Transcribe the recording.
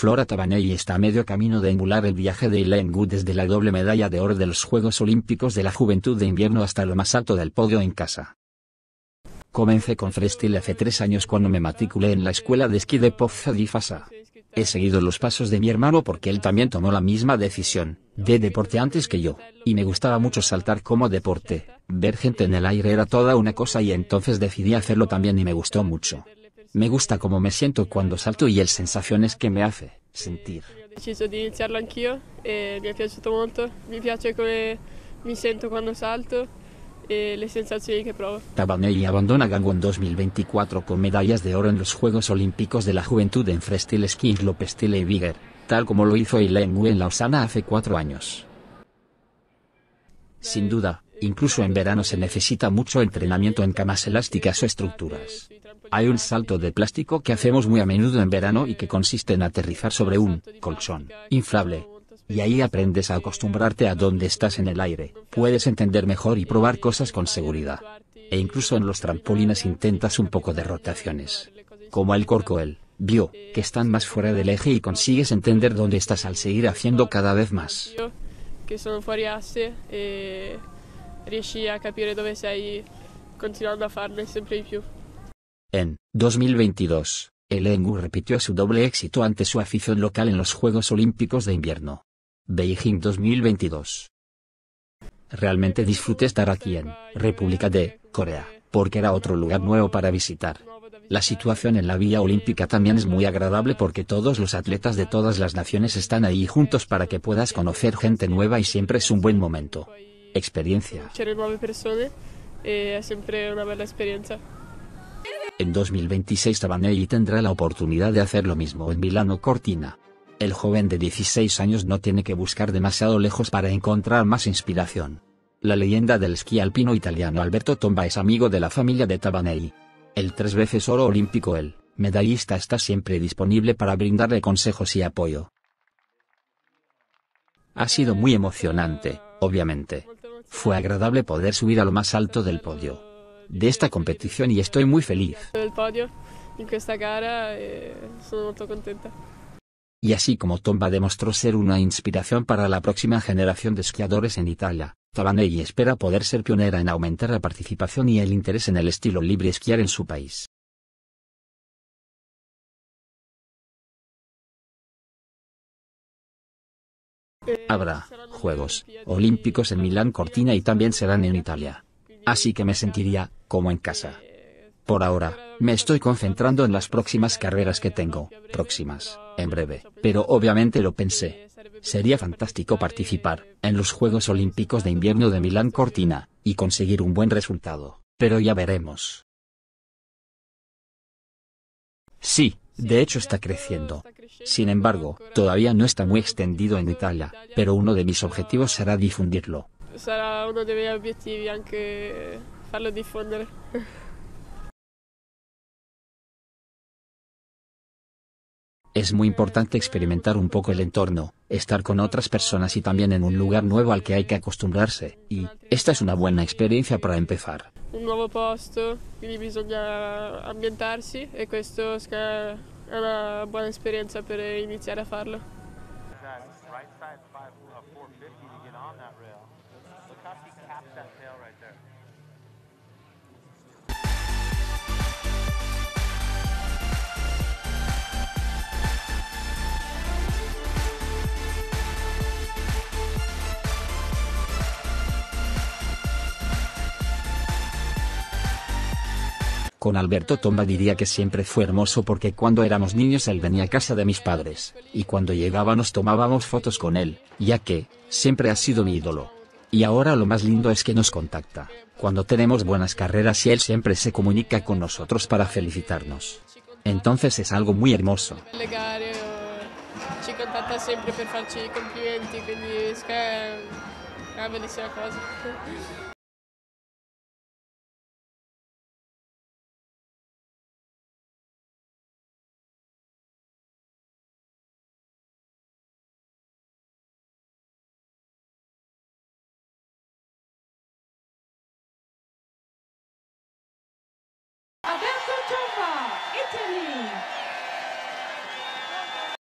Flora Tabanelli está a medio camino de emular el viaje de Elaine Good desde la doble medalla de oro de los Juegos Olímpicos de la Juventud de Invierno hasta lo más alto del podio en casa. Comencé con freestyle hace tres años cuando me matriculé en la escuela de esquí de Pozza He seguido los pasos de mi hermano porque él también tomó la misma decisión, de deporte antes que yo, y me gustaba mucho saltar como deporte, ver gente en el aire era toda una cosa y entonces decidí hacerlo también y me gustó mucho. Me gusta cómo me siento cuando salto y el sensaciones que me hace sentir. He eh, eh, eh, Tabanelli abandona Gangwon 2024 con medallas de oro en los Juegos Olímpicos de la Juventud en ski, Skins y bigger, tal como lo hizo Eileen Wu en Lausana hace cuatro años. Sin duda, incluso en verano se necesita mucho entrenamiento en camas elásticas o estructuras. Hay un salto de plástico que hacemos muy a menudo en verano y que consiste en aterrizar sobre un colchón inflable. Y ahí aprendes a acostumbrarte a dónde estás en el aire, puedes entender mejor y probar cosas con seguridad. E incluso en los trampolines intentas un poco de rotaciones. Como el corcoel, vio, que están más fuera del eje y consigues entender dónde estás al seguir haciendo cada vez más. Que a en 2022, el Engu repitió su doble éxito ante su afición local en los Juegos Olímpicos de Invierno. Beijing 2022. Realmente disfruté estar aquí en República de Corea, porque era otro lugar nuevo para visitar. La situación en la vía Olímpica también es muy agradable porque todos los atletas de todas las naciones están ahí juntos para que puedas conocer gente nueva y siempre es un buen momento. experiencia. En 2026 Tabanelli tendrá la oportunidad de hacer lo mismo en Milano Cortina. El joven de 16 años no tiene que buscar demasiado lejos para encontrar más inspiración. La leyenda del esquí alpino italiano Alberto Tomba es amigo de la familia de Tabanelli. El tres veces oro olímpico el medallista está siempre disponible para brindarle consejos y apoyo. Ha sido muy emocionante, obviamente. Fue agradable poder subir a lo más alto del podio de esta competición y estoy muy feliz. Eh, y así como Tomba demostró ser una inspiración para la próxima generación de esquiadores en Italia, Tabanelli espera poder ser pionera en aumentar la participación y el interés en el estilo libre esquiar en su país. Eh, Habrá Juegos Olímpicos en Milán Cortina y también serán en Italia así que me sentiría como en casa. Por ahora, me estoy concentrando en las próximas carreras que tengo, próximas, en breve, pero obviamente lo pensé. Sería fantástico participar en los Juegos Olímpicos de Invierno de Milán Cortina, y conseguir un buen resultado, pero ya veremos. Sí, de hecho está creciendo. Sin embargo, todavía no está muy extendido en Italia, pero uno de mis objetivos será difundirlo, sarà uno dei miei obiettivi anche farlo diffondere. Es muy importante experimentar un poco el entorno, estar con otras personas y también en un lugar nuevo al que hay que acostumbrarse, y esta es una buena experiencia para empezar. Un nuovo posto, quindi bisogna ambientarsi e questo è una buona esperienza per iniziare a farlo. Uh, Con Alberto Tomba diría que siempre fue hermoso porque cuando éramos niños él venía a casa de mis padres, y cuando llegaba nos tomábamos fotos con él, ya que, siempre ha sido mi ídolo. Y ahora lo más lindo es que nos contacta, cuando tenemos buenas carreras y él siempre se comunica con nosotros para felicitarnos. Entonces es algo muy hermoso.